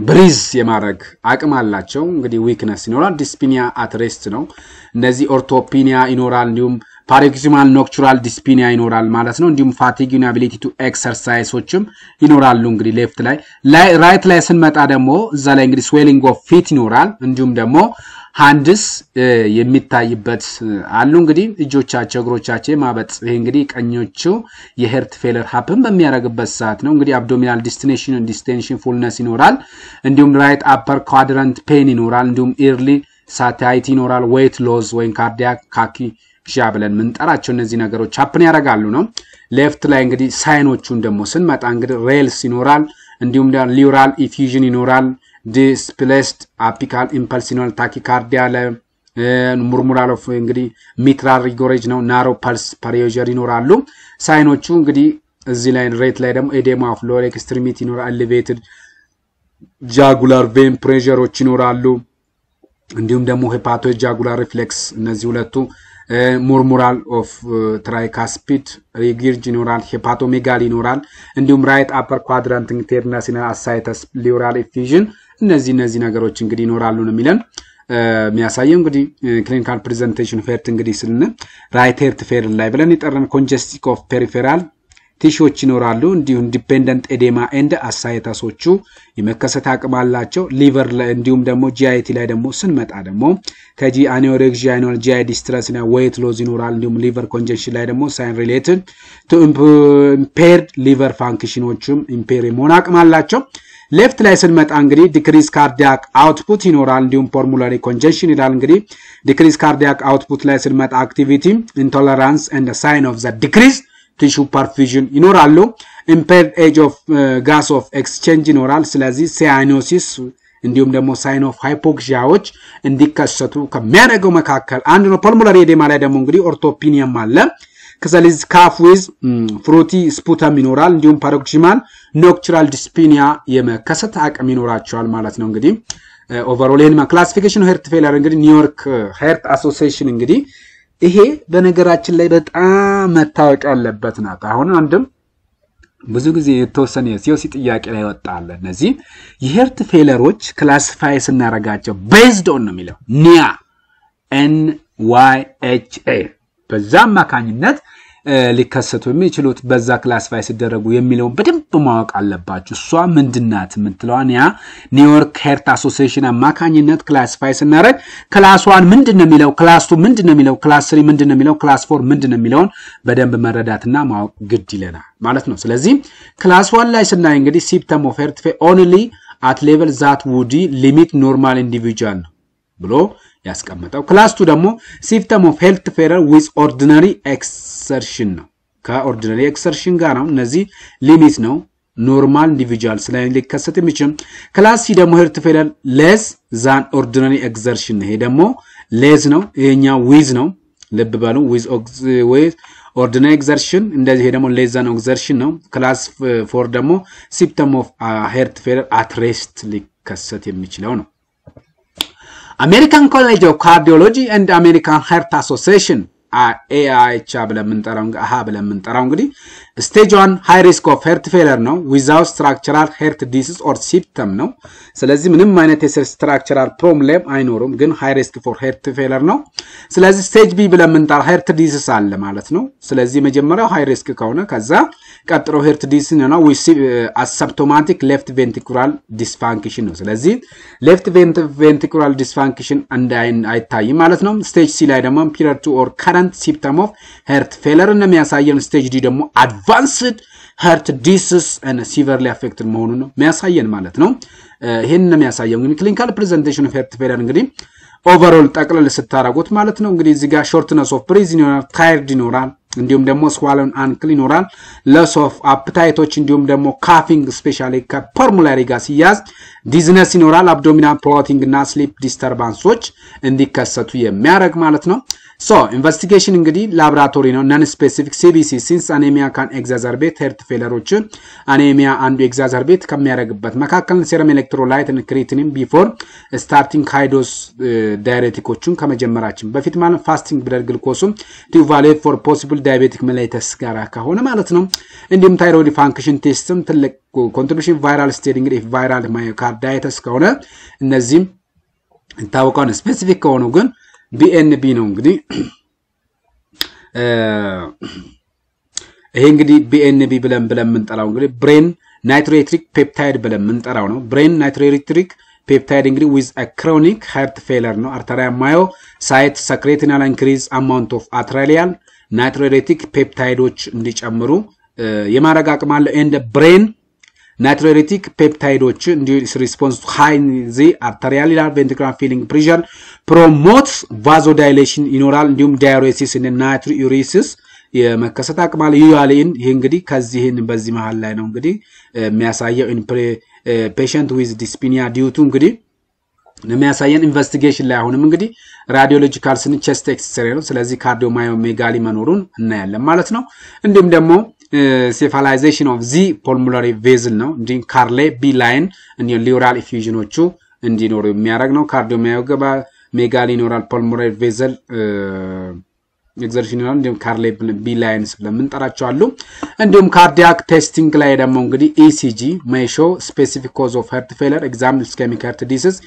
ብሪዝ የማድረግ አቅም አላቸው። እንግዲህ ዊክነስ ይኖራል። ዲስፒኒያ አትሬስት ነው። እነዚህ ኦርቶፒኒያ ይኖራል። እንዲሁም ፓሮክሲማል ኖክቹራል ዲስፒኒያ ይኖራል ማለት ነው። እንዲሁም ፋቲግ ኢናቢሊቲ ቱ ኤክሰርሳይሶችም ይኖራሉ። እንግዲህ ሌፍት ላይ ራይት ላይ ስንመጣ ደግሞ እዛ ላይ እንግዲህ ስዌሊንግ ኦፍ ፊት ይኖራል። እንዲሁም ደግሞ ሀንድስ የሚታይበት አሉ። እንግዲህ እጆቻቸው እግሮቻቸው የማበጥ ይሄ እንግዲህ ቀኞቹ የሄርት ፌለር ሀፕን በሚያደርግበት ሰዓት ነው። እንግዲህ አብዶሚናል ዲስቲኔሽን ዲስቴንሽን ፉልነስ ይኖራል። እንዲሁም ራይት አፐር ኳድራንት ፔን ይኖራል። እንዲሁም ኢርሊ ሳታይት ይኖራል። ዌይት ሎዝ ወይም ካርዲያክ ካኪ ዣ ብለን ምንጠራቸው እነዚህ ነገሮች ሀፕን ያደርጋሉ ነው። ሌፍት ላይ እንግዲህ ሳይኖቹን ደግሞ ስንመጣ እንግዲህ ሬልስ ይኖራል። እንዲሁም ሊውራል ኢፊዥን ይኖራል። ዲስፕሌስድ አፒካል ኢምፐልሲኖል ታኪካርዲ አለ። ሙርሙራሎፍ እንግዲህ ሚትራል ሪጎሬጅ ነው። ናሮ ፐልስ ፐሬዥር ይኖራሉ። ሳይኖቹ እንግዲህ እዚህ ላይ ሬት ላይ ደግሞ ኤዴማ ኦፍ ሎወር ኤክስትሪሚቲ ይኖራል። ኤሌቬትድ ጃጉላር ቬን ፕሬዥሮች ይኖራሉ። እንዲሁም ደግሞ ሄፓቶ ጃጉላር ሪፍሌክስ እነዚህ ሁለቱ ሙርሙራል ኦፍ ትራይካስፒድ ሪጊርጅ ይኖራል፣ ሄፓቶሜጋል ይኖራል። እንዲሁም ራይት አፐር ኳድራንት ኢንተርናሲናል አሳይተስ ሊውራል ኢፊዥን እነዚህ እነዚህ ነገሮች እንግዲህ ይኖራሉ ነው የሚለን የሚያሳየው እንግዲህ ክሊኒካል ፕሬዘንቴሽን ፌርት እንግዲህ ስልን ራይት ሄርት ፌር ላይ ብለን የጠረን ኮንጀስቲክ ኦፍ ፔሪፌራል ቲሾች ይኖራሉ። እንዲሁም ዲፔንደንት ኤዴማ ኤንድ አሳይታሶቹ የመከሰት አቅም አላቸው። ሊቨር እንዲሁም ደግሞ ጂአይቲ ላይ ደግሞ ስንመጣ ደግሞ ከጂ አኒሬክሲያ ይኖራል። ጂአይ ዲስትረስ እና ዌይት ሎዝ ይኖራል። እንዲሁም ሊቨር ኮንጀንሽን ላይ ደግሞ ሳይን ሪሌትድ ቱ ኢምፔርድ ሊቨር ፋንክሽኖችም ኢምፔር የመሆን አቅም አላቸው። ሌፍት ላይ ስንመጣ እንግዲህ ዲክሪስ ካርዲያክ አውትፑት ይኖራል። እንዲሁም ፎርሙላሪ ኮንጀንሽን ይላል። እንግዲህ ዲክሪስ ካርዲያክ አውትፑት ላይ ስንመጣ አክቲቪቲ ኢንቶለራንስ ኤንድ ሳይን ኦፍ ዘ ዲክሪስ ቲሹ ፐርፊዥን ይኖራሉ። ኢምፔርድ ኤጅ ኦፍ ጋስ ኦፍ ኤክስቼንጅ ይኖራል። ስለዚህ ሲያኖሲስ እንዲሁም ደግሞ ሳይን ኦፍ ሃይፖክሲያዎች እንዲከሰቱ ከሚያደርገው መካከል አንድ ነው። ፎርሙላሪ ኤዴማ ላይ ደግሞ እንግዲህ ኦርቶፒኒየም አለ። ከሰሊዝ ካፍ ዊዝ ፍሩቲ ስፑተም ይኖራል። እንዲሁም ፓሮክሲማል ኖክቹራል ዲስፒኒያ የመከሰት አቅም ይኖራቸዋል ማለት ነው። እንግዲህ ኦቨርኦል ይህን ክላሲፊኬሽን ሄርት ፌለር እንግዲህ ኒውዮርክ ሄርት አሶሲዬሽን እንግዲህ ይሄ በነገራችን ላይ በጣም መታወቅ ያለበት ናት። አሁን አንድም ብዙ ጊዜ የተወሰነ የሲኦሲ ጥያቄ ላይ ወጣለ። እነዚህ የሄርት ፌለሮች ክላሲፋይ ስናረጋቸው ቤዝድ ኦን ነው የሚለው ኒያ ኤን ዋይ ኤች ኤ በዛ አማካኝነት ሊከሰቱ የሚችሉት በዛ ክላሲፋይ ሲደረጉ የሚለውን በደንብ ማወቅ አለባችሁ። እሷ ምንድናት የምትለዋን ያ ኒውዮርክ ሄርት አሶሲሽን አማካኝነት ክላሲፋይ ስናደረግ ክላስ ዋን ምንድን ነው የሚለው፣ ክላስ ቱ ምንድን ነው የሚለው፣ ክላስ ስሪ ምንድን ነው የሚለው፣ ክላስ ፎር ምንድን ነው የሚለውን በደንብ መረዳትና ማወቅ ግድ ይለናል ማለት ነው። ስለዚህ ክላስ ዋን ላይ ስናይ እንግዲህ ሲፕተም ኦፍ ሄርትፌ ኦንሊ አት ሌቨል ዛት ውዲ ሊሚት ኖርማል ኢንዲቪጁዋል ነው ብሎ ያስቀመጠው። ክላስ ቱ ደግሞ ሲፍተም ኦፍ ሄልት ፌረር ዊዝ ኦርዲናሪ ኤክሰርሽን ነው። ከኦርዲናሪ ኤክሰርሽን ጋር ነው። እነዚህ ሊሚት ነው ኖርማል ኢንዲቪጁዋል ስለዚህ ሊከሰት የሚችል ክላስ ሲ ደግሞ ሄልት ፌለር ሌስ ዛን ኦርዲናሪ ኤግዘርሽን ይሄ ደግሞ ሌስ ነው። ይሄኛ ዊዝ ነው። ልብ በሉ ዊዝ ኦክስ ኦርዲናሪ ኤግዘርሽን እንደዚህ። ይሄ ደግሞ ሌዝ ዛን ኤግዘርሽን ነው። ክላስ ፎር ደግሞ ሲፕተም ኦፍ ሄልት ፌለር አት ሬስት ሊከሰት የሚችለው ነው። አሜሪካን ኮሌጅ ኦፍ ካርዲዮሎጂ ኤንድ አሜሪካን ሄርት አሶሲሽን አኤአይቻ ብለን የምንጠራው እንግዲህ ስቴጅ ዋን ሃይ ሪስክ ኦፍ ሄርት ፌለር ነው። ዊዛውት ስትራክቸራል ሄርት ዲሲዝ ኦር ሲፕተም ነው። ስለዚህ ምንም አይነት የስር ስትራክቸራል ፕሮብሌም አይኖሩም፣ ግን ሃይ ሪስክ ፎር ሄርት ፌለር ነው። ስለዚህ ስቴጅ ቢ ብለን ምንጣር ሄርት ዲሲስ አለ ማለት ነው። ስለዚህ መጀመሪያው ሃይ ሪስክ ከሆነ ከዛ ቀጥሎ ሄርት ዲሲስ ነው ዊ ሲ አሰፕቶማቲክ ሌፍት ቬንትሪኩላር ዲስፋንክሽን ነው። ስለዚህ ሌፍት ቬንትሪኩላር ዲስፋንክሽን አይታይም ማለት ነው። ስቴጅ ሲ ላይ ደግሞ ፒሪድ ቱ ኦር ከረንት ሲፕተም ኦፍ ሄርት ፌለር ነው ስቴጅ ዲ ደግሞ አድ አድቫንስድ ሀርት ዲስስ ሲቨርሊ አፌክትድ መሆኑን ነው የሚያሳየን ማለት ነው። ይህን ነው የሚያሳየው። እንግዲህ ክሊኒካል ፕሬዘንቴሽን ኦፍ ሄርት ፌሊየር እንግዲህ ኦቨሮል ጠቅለል ስታረጉት ማለት ነው እንግዲህ እዚህ ጋር ሾርትነስ ኦፍ ብሬዝ ይኖራል፣ ታይርድ ይኖራል፣ እንዲሁም ደግሞ ስዋለን አንክል ይኖራል፣ ለስ ኦፍ አፕታይቶች፣ እንዲሁም ደግሞ ካፊንግ ስፔሻሊ ከፐርሙላሪ ጋር ሲያዝ ዲዝነስ ይኖራል፣ አብዶሚናል ፕሎቲንግ እና ስሊፕ ዲስተርባንሶች እንዲከሰቱ የሚያደርግ ማለት ነው። ሶ ኢንቨስቲጌሽን እንግዲህ ላብራቶሪ ነው። ነን ስፔሲፊክ ሲቢሲ ሲንስ አኔሚያ ካን ኤግዛዘርቤት ሄርት ፌለሮችን አኔሚያ አንዱ ኤግዛዘርቤት ከሚያደርግበት መካከል ሴረም ኤሌክትሮላይትን ክሪቲኒን ቢፎር ስታርቲንግ ሃይዶስ ዳይሬቲኮችን ከመጀመራችን በፊት ማለት ፋስቲንግ ብለድ ግልኮሱም ቲቫሌት ፎር ፖሲብል ዳያቤቲክ መላይተስ ጋር ከሆነ ማለት ነው። እንዲሁም ታይሮይድ ፋንክሽን ቴስትም ትልቅ ኮንትሪቢሽን ቫይራል ስቴድ እንግዲህ ቫይራል ማዮካርዳይተስ ከሆነ እነዚህም ታወቀውን ስፔሲፊክ ከሆኑ ግን ቢኤንቢ ነው እንግዲህ ይሄ እንግዲህ ቢኤንቢ ብለን ብለን የምንጠራው እንግዲህ ብሬን ናይትሬትሪክ ፔፕታይድ ብለን የምንጠራው ነው። ብሬን ናይትሬትሪክ ፔፕታይድ እንግዲህ ዊዝ ክሮኒክ ሃርት ፌለር ነው። አርተሪያ ማዮ ሳይት ሰክሬቲናል ኢንክሪዝ አማውንት ኦፍ አትራሊያል ናይትሬትሪክ ፔፕታይዶች እንዲጨምሩ የማድረግ አቅም አለው ኤንድ ብሬን ናይትሮሬቲክ ፔፕታይዶች እንዲሁ ሪስፖንስ ቱ ዚ አርተሪያል ይላል ቬንትሪኩላር ፊሊንግ ፕሬሸር ፕሮሞትስ ቫዞዳይሌሽን ይኖራል። እንዲሁም ዳዩሬሲስ እና ናይትሮዩሪሲስ የመከሰት አቅማል ዩያሌን ይህ እንግዲህ ከዚህን በዚህ መሀል ላይ ነው እንግዲህ የሚያሳየው ፔሽንት ዊዝ ዲስፒኒያ ዲዩቱ እንግዲህ የሚያሳየን ኢንቨስቲጌሽን ላይ አሁንም እንግዲህ ራዲዮሎጂካል ስን ቸስት ኤክስሬ ነው። ስለዚህ ካርዲዮማዮ ሜጋሊ መኖሩን እናያለን ማለት ነው። እንዲሁም ደግሞ ሴፋላይዜሽን ኦፍ ዚ ፖልሙላሪ ቬዝል ነው። እንዲህ ካርሌ ቢ ላይን ሊውራል ኢፊዥኖቹ እንዲኖሩ የሚያደርግ ነው። ካርዲዮማዮገባ ሜጋሊ ሊኖራል ፖልሞራሪ ቬዘል ኤግዘርሽን ይሆናል። እንዲሁም ካርሌ ቢ ላይንስ ለምንጠራቸው አሉ። እንዲሁም ካርዲያክ ቴስቲንግ ላይ ደግሞ እንግዲህ ኢሲጂ e ሜሾ ስፔሲፊክ ኮዝ ኦፍ ሄርት ፌለር ኤግዛምፕልስ ስኬሚክ ሄርት ዲስስ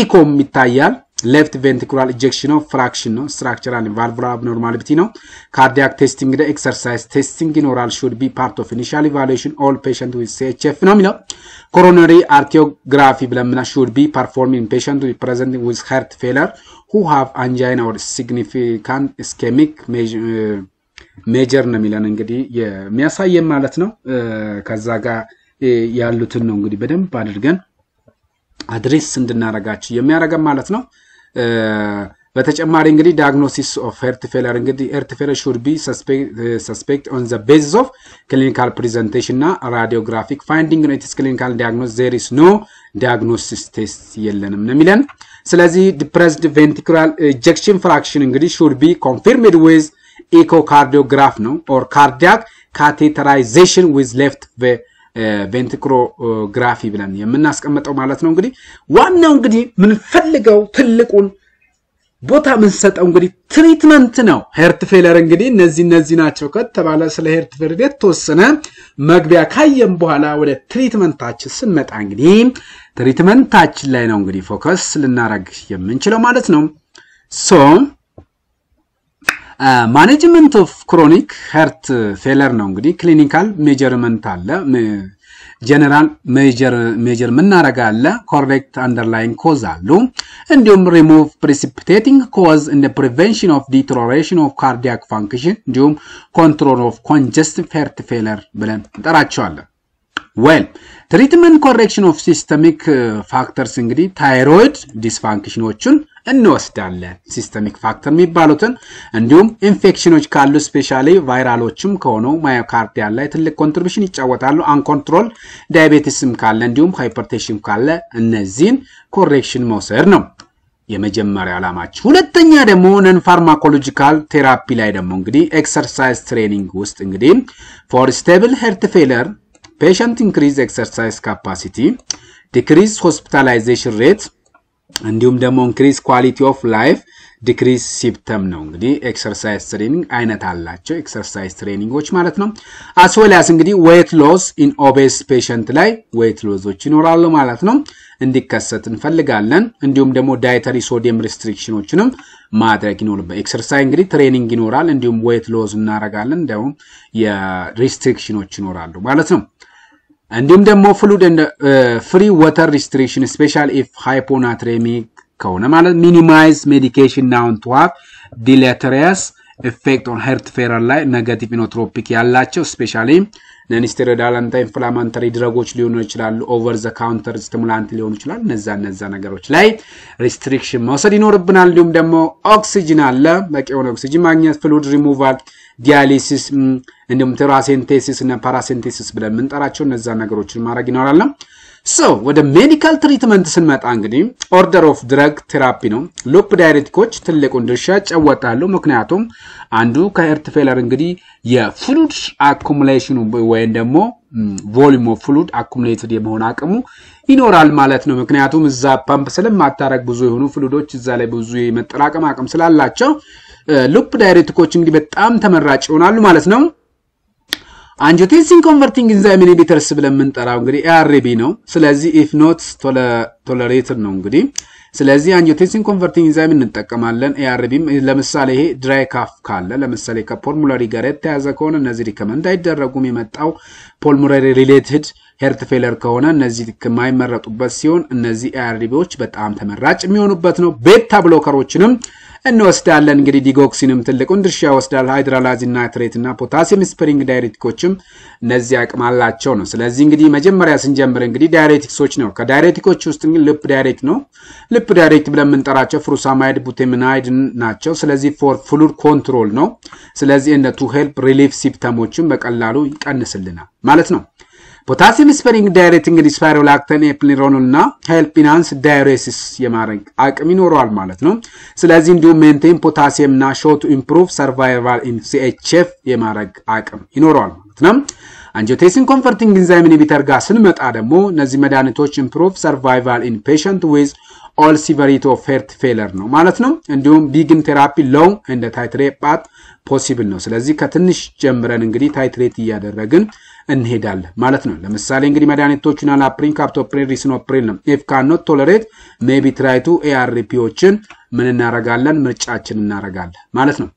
ኢኮም ይታያል። ሌፍት ቬንትኩላር ኢጀክሽን ኦፍ ፍራክሽን ነው። ስትራክቸራል ቫልቭላር አብኖርማሊቲ ነው። ካርዲያክ ቴስት እንግዲህ ኤክሰርሳይዝ ቴስቲንግ ይኖራል። ሹድ ቢ ፓርት ኦፍ ኢኒሻል ኢቫሉዌሽን ኦል ፔሸንት ዊዝ ሲኤችኤፍ ነው የሚለው። ኮሮነሪ አርቲዮግራፊ ብለምና ሹድ ቢ ፐርፎርም ኢን ፔሸንት ፕሬዘንት ዊዝ ሄርት ፌለር ሁ ሃቭ አንጃይና ኦር ሲግኒፊካንት ስኬሚክ ሜጀር ነው የሚለን እንግዲህ የሚያሳየን ማለት ነው። ከዛ ጋር ያሉትን ነው እንግዲህ በደንብ አድርገን አድሬስ እንድናረጋችሁ የሚያደርገን ማለት ነው። በተጨማሪ እንግዲህ ዳግኖሲስ ኦፍ ሄርት እንግዲህ ሄርት ፌለር ሹድ ቢ ሰስፔክት ኦን ዘ ቤዝስ ኦፍ ክሊኒካል ፕሬዘንቴሽን እና ራዲዮግራፊክ ፋይንዲንግ ነው። ኢትስ ክሊኒካል ዲያግኖስ ዜር ኢስ ኖ ዲያግኖሲስ ቴስት የለንም ነው የሚለን። ስለዚህ ዲፕረስድ ቬንትሪኩላር ኢጀክሽን ፍራክሽን እንግዲህ ሹድ ቢ ኮንፊርምድ ዊዝ ኢኮካርዲዮግራፍ ነው ኦር ካርዲያክ ካቴተራይዜሽን ዊዝ ሌፍት ግራፊ ብለን የምናስቀምጠው ማለት ነው። እንግዲህ ዋናው እንግዲህ ምንፈልገው ትልቁን ቦታ ምንሰጠው እንግዲህ ትሪትመንት ነው። ሄርት ፌለር እንግዲህ እነዚህ እነዚህ ናቸው ከተባለ ስለ ሄርት ፌለር የተወሰነ መግቢያ ካየም በኋላ ወደ ትሪትመንታችን ስንመጣ እንግዲህ ትሪትመንታችን ላይ ነው እንግዲህ ፎከስ ልናረግ የምንችለው ማለት ነው ሶ ማኔጅመንት ኦፍ ክሮኒክ ሄርት ፌለር ነው እንግዲህ ክሊኒካል ሜጀርመንት አለ ጀነራል ሜጀር ምናረጋ አለ ኮሬክት አንደርላይን ኮዝ አሉ እንዲሁም ሪሙቭ ፕሪሲፒቴቲንግ ኮዝ እንደ ፕሪቨንሽን ኦፍ ዲትሮሬሽን ኦፍ ካርዲያክ ፋንክሽን እንዲሁም ኮንትሮል ኦፍ ኮንጀስቲቭ ሄርት ፌለር ብለን እንጠራቸዋለን። ወል ትሪትመንት ኮሬክሽን ኦፍ ሲስተሚክ ፋክተርስ እንግዲህ ታይሮይድ ዲስፋንክሽኖቹን እንወስዳለን። ሲስተሚክ ፋክተር የሚባሉትን እንዲሁም ኢንፌክሽኖች ካሉ ስፔሻሊ ቫይራሎችም ከሆነው ማዮካርዲያ ላይ ትልቅ ኮንትሪቢሽን ይጫወታሉ። አንኮንትሮል ዳያቤቲስም ካለ እንዲሁም ሃይፐርቴሽን ካለ እነዚህን ኮሬክሽን መውሰድ ነው የመጀመሪያ ዓላማችን። ሁለተኛ ደግሞ ነን ፋርማኮሎጂካል ቴራፒ ላይ ደግሞ እንግዲህ ኤክሰርሳይዝ ትሬኒንግ ውስጥ እንግዲህ ፎር ስቴብል ሄርት ፌለር ፔሸንት ኢንክሪዝ ኤክሰርሳይዝ ካፓሲቲ ዲክሪዝ ሆስፒታላይዜሽን ሬት እንዲሁም ደግሞ ኢንክሪስ ኳሊቲ ኦፍ ላይፍ ዲክሪስ ሲፕተም ነው እንግዲህ ኤክሰርሳይዝ ትሬኒንግ አይነት አላቸው ኤክሰርሳይዝ ትሬኒንጎች ማለት ነው። አስወላያስ እንግዲህ ዌት ሎስ ኢን ኦቤስ ፔሸንት ላይ ዌት ሎዞች ይኖራሉ ማለት ነው እንዲከሰት እንፈልጋለን። እንዲሁም ደግሞ ዳይተሪ ሶዲየም ሪስትሪክሽኖችንም ማድረግ ይኖርበት። ኤክሰርሳይዝ እንግዲህ ትሬኒንግ ይኖራል፣ እንዲሁም ዌት ሎዝ እናረጋለን፣ እንዲሁም የሪስትሪክሽኖች ይኖራሉ ማለት ነው። እንዲሁም ደግሞ ፍሉድ ፍሪ ወተር ሪስትሪክሽን ስፔሻል ኢፍ ሃይፖናትሬሚክ ከሆነ ማለት ሚኒማይዝ ሜዲኬሽን ናውን ቱ ሃቭ ዲሌተሪየስ ኤፌክት ኦን ሄርት ፌረር ላይ ነገቲቭ ኢኖትሮፒክ ያላቸው ስፔሻሊ ነንስቴሮይድ አንታ ኢንፍላማንተሪ ድረጎች ሊሆኑ ይችላሉ። ኦቨር ዘ ካውንተር ስቲሙላንት ሊሆኑ ይችላል። እነዛ እነዛ ነገሮች ላይ ሪስትሪክሽን መውሰድ ይኖርብናል። እንዲሁም ደግሞ ኦክሲጅን አለ፣ በቂ የሆነ ኦክሲጅን ማግኘት፣ ፍሉድ ሪሙቫል ዲያሊሲስ፣ እንዲሁም ቴራሴንቴሲስ እና ፓራሴንቴሲስ ብለን የምንጠራቸው እነዛ ነገሮችን ማድረግ ይኖራል። ሶ ወደ ሜዲካል ትሪትመንት ስንመጣ እንግዲህ ኦርደር ኦፍ ድረግ ቴራፒ ነው። ሎፕ ዳይሬቲኮች ትልቁን ድርሻ ይጫወታሉ። ምክንያቱም አንዱ ከሄርት ፌለር እንግዲህ የፍሉድ አኩሙሌሽኑ ወይም ደግሞ ቮሊም ኦፍ ፍሉድ አኩሙሌትድ የመሆን አቅሙ ይኖራል ማለት ነው። ምክንያቱም እዛ ፓምፕ ስለማታረግ ብዙ የሆኑ ፍሉዶች እዛ ላይ ብዙ የመጠራቀም አቅም ስላላቸው ሉፕ ዳይሬክትኮች እንግዲህ በጣም ተመራጭ ይሆናሉ ማለት ነው። አንጂዮቴንሲን ኮንቨርቲንግ ኢንዛይም ኢንሂቢተርስ ብለን የምንጠራው እንግዲህ ኤአርቢ ነው። ስለዚህ ኢፍ ኖት ቶለሬትድ ነው እንግዲህ ስለዚህ አንጂዮቴንሲን ኮንቨርቲንግ ኢንዛይም እንጠቀማለን። ኤአርቢም ለምሳሌ ይሄ ድራይ ካፍ ካለ ለምሳሌ ከፖልሙላሪ ጋር የተያዘ ከሆነ እነዚህ ሪከመንድ አይደረጉም። የመጣው ፖልሙላሪ ሪሌትድ ሄርት ፌለር ከሆነ እነዚህ የማይመረጡበት ሲሆን እነዚህ ኤአርቢዎች በጣም ተመራጭ የሚሆኑበት ነው። ቤታ ብሎከሮችንም እንወስዳለን። እንግዲህ ዲጎክሲንም ትልቁን ድርሻ ይወስዳል። ሃይድራላዚ ናይትሬት እና ፖታሲየም ስፕሪንግ ዳይሬቲኮችም እነዚህ አቅም አላቸው ነው። ስለዚህ እንግዲህ መጀመሪያ ስንጀምር እንግዲህ ዳይሬቲክሶች ነው። ከዳይሬቲኮች ውስጥ እንግዲህ ልፕ ዳይሬክት ነው። ልፕ ዳይሬክት ብለን የምንጠራቸው ፍሩሳማይድ፣ ቡቴምናይድ ናቸው። ስለዚህ ፎር ፍሉድ ኮንትሮል ነው። ስለዚህ እነ ቱ ሄልፕ ሪሊፍ ሲፕተሞችን በቀላሉ ይቀንስልናል ማለት ነው። ፖታሲየም ስፐሪንግ ዳይሬቲንግ ዲስፓይሮላክተን የፕሊሮኑል እና ሄልፕ ኢንሃንስ ዳይሬሲስ የማድረግ አቅም ይኖረዋል ማለት ነው። ስለዚህ እንዲሁም ሜንቴን ፖታሲየም እና ሾቱ ኢምፕሩቭ ሰርቫይቫል ኢን ሲኤችኤፍ የማድረግ አቅም ይኖረዋል ማለት ነው። አንጂዮቴንሲን ኮንቨርቲንግ ኢንዛይም ኢንሂቢተር ጋር ስንመጣ ደግሞ እነዚህ መድኃኒቶች ኢምፕሩቭ ሰርቫይቫል ኢን ፔሽንት ዊዝ ኦል ሲቨሪቲ ኦፍ ሄርት ፌለር ነው ማለት ነው። እንዲሁም ቢግን ቴራፒ ሎው እንደ ታይትሬት ፓት ፖሲብል ነው። ስለዚህ ከትንሽ ጀምረን እንግዲህ ታይትሬት እያደረግን እንሄዳለን ማለት ነው። ለምሳሌ እንግዲህ መድኃኒቶቹን አላፕሪን፣ ካፕቶፕሪን፣ ሪስኖፕሪን ነው። ኤፍ ካኖት ቶለሬት ሜቢ ትራይቱ ኤአርፒዎችን ምን እናረጋለን? ምርጫችን እናረጋለን ማለት ነው።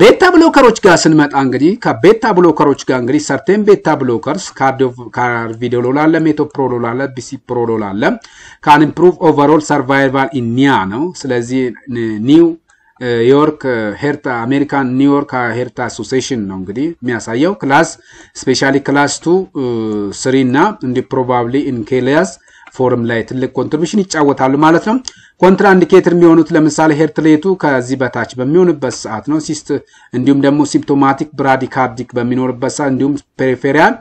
ቤታ ብሎከሮች ጋር ስንመጣ እንግዲህ ከቤታ ብሎከሮች ጋር እንግዲህ ሰርቴን ቤታ ብሎከርስ ካርቪዶሎል አለ፣ ሜቶፕሮሎል አለ፣ ቢሲፕሮሎል አለ። ካን ኢምፕሩቭ ኦቨርኦል ሰርቫይቫል ኢኒያ ነው። ስለዚህ ኒው ዮርክ ሄርታ አሜሪካን ኒውዮርክ ሄርታ አሶሲሽን ነው እንግዲህ የሚያሳየው ክላስ ስፔሻሊ ክላስ ቱ ስሪ እና እንዲ ፕሮባብሊ ኢንኬሊያስ ፎርም ላይ ትልቅ ኮንትሪቢሽን ይጫወታሉ ማለት ነው። ኮንትራ ኢንዲኬተር የሚሆኑት ለምሳሌ ሄርትሌቱ ከዚህ በታች በሚሆንበት ሰዓት ነው። ሲስት እንዲሁም ደግሞ ሲምፕቶማቲክ ብራዲካርዲክ በሚኖርበት ሰዓት፣ እንዲሁም ፔሪፌሪያል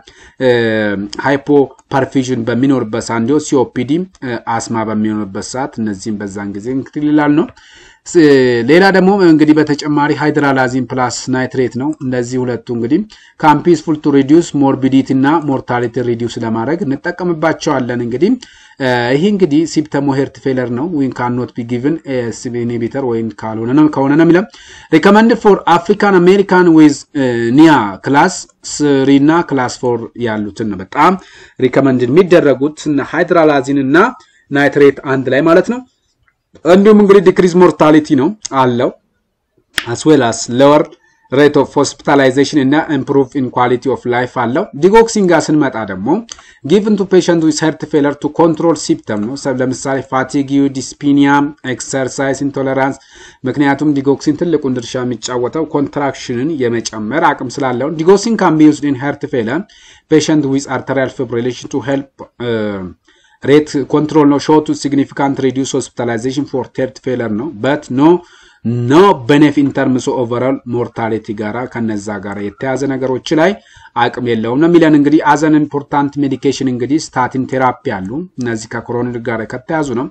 ሃይፖፐርፊዥን በሚኖርበት ሰዓት፣ እንዲሁ ሲኦፒዲ አስማ በሚሆንበት ሰዓት እነዚህም በዛን ጊዜ እንክትል ይላል ነው ሌላ ደግሞ እንግዲህ በተጨማሪ ሃይድራላዚን ፕላስ ናይትሬት ነው። እነዚህ ሁለቱ እንግዲህ ካምፒስፉል ቱ ሪዲስ ሞርቢዲቲ እና ሞርታሊቲ ሪዲስ ለማድረግ እንጠቀምባቸዋለን። እንግዲህ ይህ እንግዲህ ሲፕተሞ ሄርት ፌለር ነው ወይም ካኖት ቢጊቭን ጊቭን ኢንሂቢተር ወይም ካልሆነ ነው ከሆነ ነው የሚለው ሪኮመንድ ፎር አፍሪካን አሜሪካን ዊዝ ኒያ ክላስ ስሪ እና ክላስ ፎር ያሉትን ነው በጣም ሪኮመንድ የሚደረጉት ሃይድራላዚን እና ናይትሬት አንድ ላይ ማለት ነው። እንዲሁም እንግዲህ ዲክሪዝ ሞርታሊቲ ነው አለው አስዌላስ ሎወር ሬት ኦፍ ሆስፒታላይዜሽን እና ኢምፕሩቭ ኢን ኳሊቲ ኦፍ ላይፍ አለው። ዲጎክሲን ጋር ስንመጣ ደግሞ ጊቭን ቱ ፔሸንት ዊዝ ሄርት ፌለር ቱ ኮንትሮል ሲፕተም ነው። ለምሳሌ ፋቲግ፣ ዲስፒኒያ፣ ኤክሰርሳይዝ ኢንቶለራንስ። ምክንያቱም ዲጎክሲን ትልቁን ድርሻ የሚጫወተው ኮንትራክሽንን የመጨመር አቅም ስላለው ዲጎክሲን ካን ቢ ዩዝድ ኢን ሄርት ፌለር ፔሸንት ዊዝ አርተሪያል ፊብሪሌሽን ቱ ሄልፕ ሬት ኮንትሮል ነው። ሾቱ ሲግኒፊካንት ሪዲዩስ ሆስፒታላይዜሽን ፎር ቴርት ፌለር ነው በት ኖ ኖ በኔፍ ኢንተርምስ ኦቨራል ሞርታሊቲ ጋራ ከነዛ ጋር የተያዘ ነገሮች ላይ አቅም የለውም ነው የሚለን። እንግዲህ አዘን ኢምፖርታንት ሜዲኬሽን እንግዲህ ስታቲን ቴራፒ አሉ። እነዚህ ከኮሮኒድ ጋር ከተያዙ ነው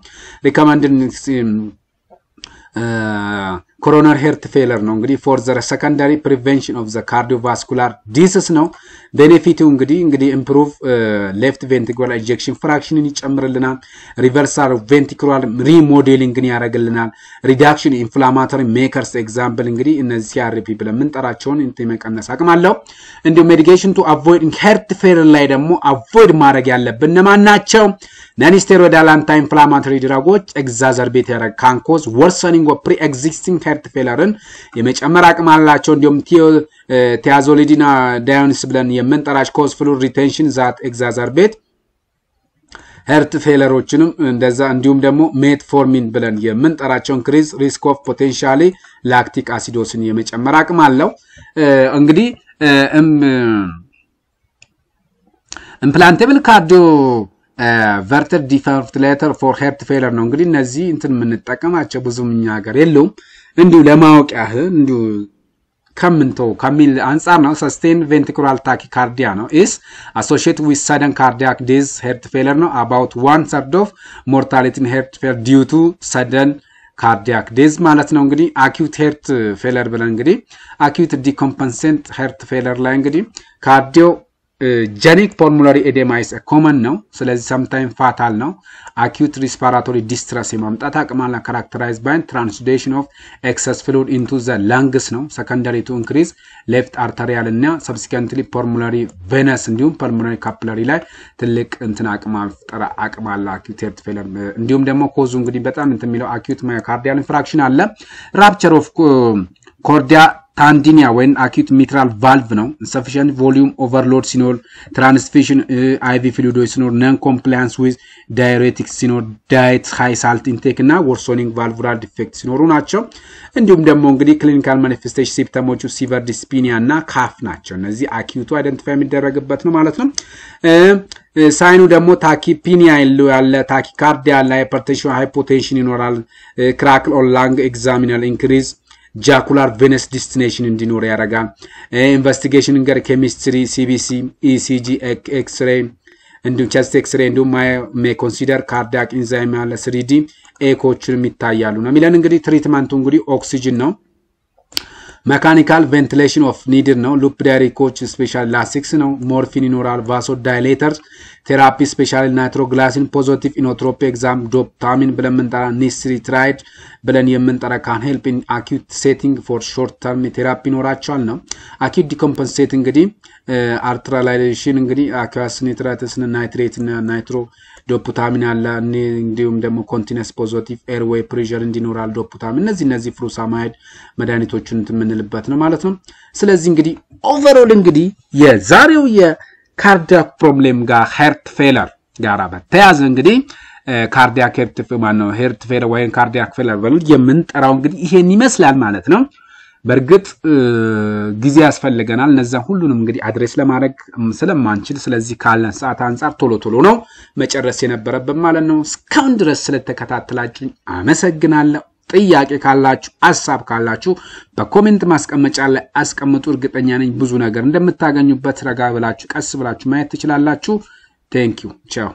ሪከመንድ ኮሮነር ሄርት ፌለር ነው እንግዲህ ፎር ዘ ሰከንዳሪ ፕሪቨንሽን ኦፍ ዘ ካርዲዮቫስኩላር ዲስስ ነው። ቤኔፊቱ እንግዲህ እንግዲህ ኢምፕሩቭ ሌፍት ቬንትሪኩላር ኢንጀክሽን ፍራክሽንን ይጨምርልናል። ሪቨርሳል ቬንትሪኩላር ሪሞዴሊንግን ያደርግልናል። ሪዳክሽን ኢንፍላማቶሪ ሜከርስ ኤግዛምፕል እንግዲህ እነዚህ ሲአርፒ ብለን የምንጠራቸውን መቀነስ አቅም አለው። እንዲሁም ሜዲኬሽን ቱ አቮይድ ሄርት ፌለር ላይ ደግሞ አቮይድ ማድረግ ያለብን እነማን ናቸው? ነንስቴሮይዳል አንታይ ኢንፍላማቶሪ ድራጎች ኤግዛዘርቤት ያደረግ ካንኮዝ ወርሰኒንግ ፕሪ ኤግዚስቲንግ ፌለርን የመጨመር አቅም አላቸው። እንዲሁም ቲያዞሊዲና ዳዮኒስ ብለን የምንጠራች ኮዝ ፍሉር ሪቴንሽን ዛት ኤግዛዛር ቤት ሄርት ፌለሮችንም እንደዛ እንዲሁም ደግሞ ሜትፎርሚን ብለን የምንጠራቸው ኢንክሪዝ ሪስክ ኦፍ ፖቴንሻሊ ላክቲክ አሲዶስን የመጨመር አቅም አለው። እንግዲህ ኢምፕላንቴብል ካርዲዮ ቨርተር ዲፈርትሌተር ፎር ሄርት ፌለር ነው። እንግዲህ እነዚህ እንትን የምንጠቀማቸው ብዙም እኛ ሀገር የለውም። እንዲሁ ለማወቅ ያህል እንዲሁ ከምንተው ከሚል አንጻር ነው። ሰስቴን ቬንትሪኩላር ታኪካርዲያ ነው ኢስ አሶሺየት ዊዝ ሰደን ካርዲያክ ዲዝ ሄርት ፌለር ነው አባውት ዋን ሰርድ ኦፍ ሞርታሊቲን ሄርት ፌር ዲዩ ቱ ሰደን ካርዲያክ ዴዝ ማለት ነው። እንግዲህ አኪዩት ሄርት ፌለር ብለን እንግዲህ አኪዩት ዲኮምፐንሴንት ሄርት ፌለር ላይ እንግዲህ ካርዲዮ ጀኒክ ፖልሞናሪ ኤዴማ ኮመን ነው። ስለዚህ ሰምታይም ፋታል ነው። አኪዩት ሪስፓራቶሪ ዲስትረስ የማምጣት አቅማላ ካራክተራይዝ ባይ ትራንስዴሽን ኦፍ ኤክሰስ ፍሉድ ኢንቱ ዘ ላንግስ ነው። ሰከንደሪ ቱ ኢንክሪዝ ሌፍት አርተሪያል እና ሰብሲከንትሊ ፖልሞናሪ ቬነስ እንዲሁም ፖልሞናሪ ካፕለሪ ላይ ትልቅ እንትን አቅም መፍጠር አቅም አለ። አኪዩት ሄርት ፌለር እንዲሁም ደግሞ ኮዙ እንግዲህ በጣም እንትን የሚለው አኪዩት ማዮካርዲያል ኢንፍራክሽን አለ ራፕቸር ኦፍ ኮርዲያ ታንዲኒያ ወይም አኪዩት ሚትራል ቫልቭ ነው። ኢንሰፊሽንት ቮሊዩም ኦቨርሎድ ሲኖር፣ ትራንስፊሽን አይቪ ፍሉዶች ሲኖር፣ ነን ኮምፕላያንስ ዊዝ ዳይሬቲክስ ሲኖር፣ ዳይት ሃይ ሳልት ኢንቴክ እና ወርሶኒንግ ቫልቭራል ዲፌክት ሲኖሩ ናቸው። እንዲሁም ደግሞ እንግዲህ ክሊኒካል ማኒፌስቴሽን ሲፕተሞቹ ሲቨር ዲስፒኒያ እና ካፍ ናቸው። እነዚህ አኪዩቱ አይደንቲፋይ የሚደረግበት ነው ማለት ነው። ሳይኑ ደግሞ ታኪፒኒያ ያለው ያለ ታኪካርዲያ ያለ ሃይፐርቴንሽን ሃይፖቴንሽን ይኖራል። ክራክል ኦር ላንግ ኤግዛሚናል ኢንክሪዝ jacular venous destination in the dinure area. investigation in ngar chemistry cbc ecg x-ray and chest x-ray and may, may consider cardiac enzyme as 3d echo chumitayalu na milan ngari treatment ngari oxygen no mechanical ventilation of needed no loop diary special lasix no morphine in oral vasodilators therapy special nitroglycine positive inotropic exam dopamine blementara nisritride ብለን የምንጠራ ካን ሄልፕ ኢን አኪዩት ሴቲንግ ፎር ሾርት ተርም ቴራፒ ይኖራቸዋል ነው። አኪዩት ዲኮምፐንሴት እንግዲህ አርትራላይዜሽን እንግዲህ አኪዋስ ኒትራትስን ናይትሬት ናይትሮ ዶፑታሚን አለ። እንዲሁም ደግሞ ኮንቲነስ ፖዘቲቭ ኤርዌይ ፕሬር እንዲኖራል ዶፑታሚን እነዚህ እነዚህ ፍሩሳማይድ መድኃኒቶቹን የምንልበት ነው ማለት ነው። ስለዚህ እንግዲህ ኦቨሮል እንግዲህ የዛሬው የካርዲያክ ፕሮብሌም ጋር ሄርት ፌለር ጋራ በተያዘ እንግዲህ ካርዲያክ ሄርት ማን ነው ሄርት ፌር ወይም ካርዲያክ ፌለር በሉት የምንጠራው እንግዲህ ይሄን ይመስላል ማለት ነው። በእርግጥ ጊዜ ያስፈልገናል እነዛ ሁሉንም እንግዲህ አድሬስ ለማድረግ ስለማንችል፣ ስለዚህ ካለን ሰዓት አንጻር ቶሎ ቶሎ ነው መጨረስ የነበረብን ማለት ነው። እስካሁን ድረስ ስለተከታተላችሁኝ አመሰግናለሁ። ጥያቄ ካላችሁ አሳብ ካላችሁ በኮሜንት ማስቀመጫ ላይ አስቀምጡ። እርግጠኛ ነኝ ብዙ ነገር እንደምታገኙበት ረጋ ብላችሁ ቀስ ብላችሁ ማየት ትችላላችሁ። ቴንኪው ቻው።